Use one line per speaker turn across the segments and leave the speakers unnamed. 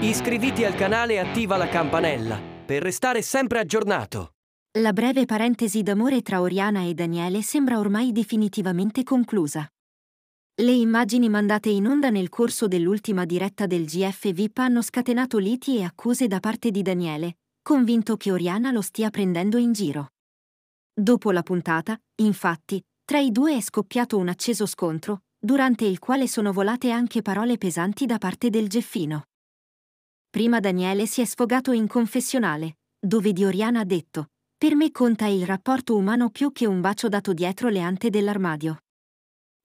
Iscriviti al canale e attiva la campanella per restare sempre aggiornato.
La breve parentesi d'amore tra Oriana e Daniele sembra ormai definitivamente conclusa. Le immagini mandate in onda nel corso dell'ultima diretta del GF VIP hanno scatenato liti e accuse da parte di Daniele, convinto che Oriana lo stia prendendo in giro. Dopo la puntata, infatti, tra i due è scoppiato un acceso scontro, durante il quale sono volate anche parole pesanti da parte del Geffino. Prima Daniele si è sfogato in confessionale, dove Dioriana ha detto «Per me conta il rapporto umano più che un bacio dato dietro le ante dell'armadio».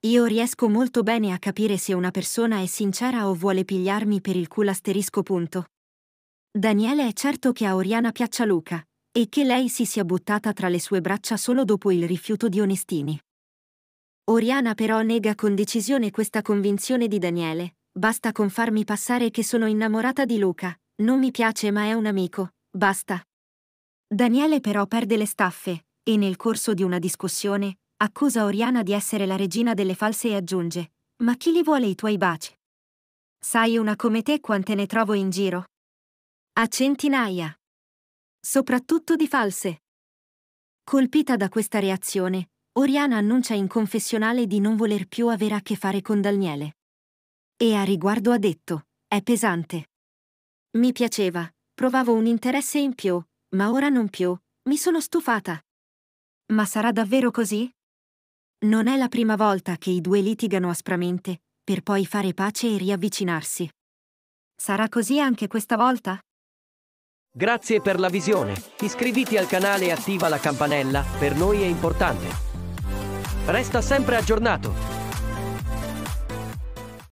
Io riesco molto bene a capire se una persona è sincera o vuole pigliarmi per il culo asterisco punto. Daniele è certo che a Oriana piaccia Luca, e che lei si sia buttata tra le sue braccia solo dopo il rifiuto di Onestini. Oriana però nega con decisione questa convinzione di Daniele, Basta con farmi passare che sono innamorata di Luca. Non mi piace ma è un amico. Basta. Daniele però perde le staffe e nel corso di una discussione accusa Oriana di essere la regina delle false e aggiunge Ma chi li vuole i tuoi baci? Sai una come te quante ne trovo in giro? A centinaia. Soprattutto di false. Colpita da questa reazione, Oriana annuncia in confessionale di non voler più avere a che fare con Daniele e a riguardo ha detto, è pesante. Mi piaceva, provavo un interesse in più, ma ora non più, mi sono stufata. Ma sarà davvero così? Non è la prima volta che i due litigano aspramente, per poi fare pace e riavvicinarsi. Sarà così anche questa volta?
Grazie per la visione. Iscriviti al canale e attiva la campanella, per noi è importante. Resta sempre aggiornato.